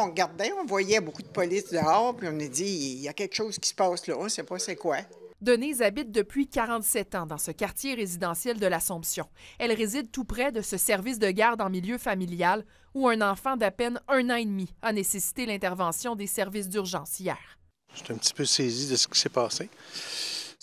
On regardait, on voyait beaucoup de police dehors, puis on a dit, il y a quelque chose qui se passe là, on ne sait pas c'est quoi. Denise habite depuis 47 ans dans ce quartier résidentiel de l'Assomption. Elle réside tout près de ce service de garde en milieu familial où un enfant d'à peine un an et demi a nécessité l'intervention des services d'urgence hier. J'étais un petit peu saisi de ce qui s'est passé.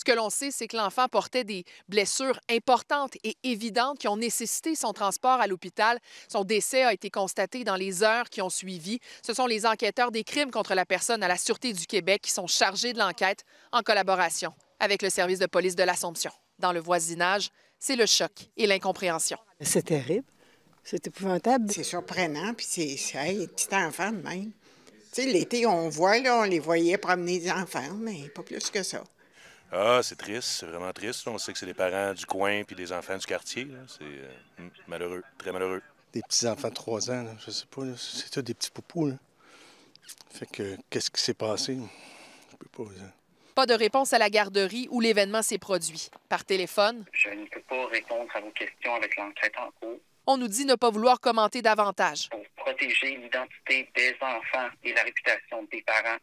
Ce que l'on sait, c'est que l'enfant portait des blessures importantes et évidentes qui ont nécessité son transport à l'hôpital. Son décès a été constaté dans les heures qui ont suivi. Ce sont les enquêteurs des crimes contre la personne à la Sûreté du Québec qui sont chargés de l'enquête en collaboration avec le service de police de l'Assomption. Dans le voisinage, c'est le choc et l'incompréhension. C'est terrible. C'est épouvantable. C'est surprenant, puis c'est hey, petit enfant même. l'été, on voit, on les voyait promener des enfants, mais pas plus que ça. Ah, c'est triste, c'est vraiment triste. On sait que c'est des parents du coin puis des enfants du quartier. C'est euh, hmm, malheureux, très malheureux. Des petits-enfants de 3 ans, je sais pas, c'est des petits poupous. Fait que, qu'est-ce qui s'est passé? Je peux pas. Pas de réponse à la garderie où l'événement s'est produit. Par téléphone. Je ne peux pas répondre à vos questions avec l'enquête en cours. On nous dit ne pas vouloir commenter davantage. Pour protéger l'identité des enfants et la réputation des parents,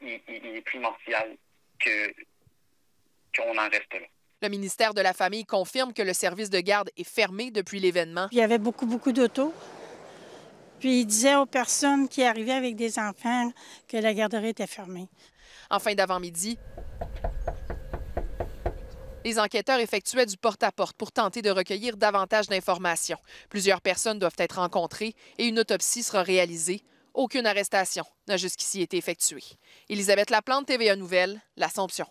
il est primordial que qu'on en reste Le ministère de la Famille confirme que le service de garde est fermé depuis l'événement. Il y avait beaucoup, beaucoup d'autos. Puis il disait aux personnes qui arrivaient avec des enfants que la garderie était fermée. En fin d'avant-midi, les enquêteurs effectuaient du porte à -porte pour tenter de recueillir davantage d'informations. Plusieurs personnes doivent être rencontrées et une autopsie sera réalisée aucune arrestation n'a jusqu'ici été effectuée. Elisabeth Laplante, TVA Nouvelle, L'Assomption.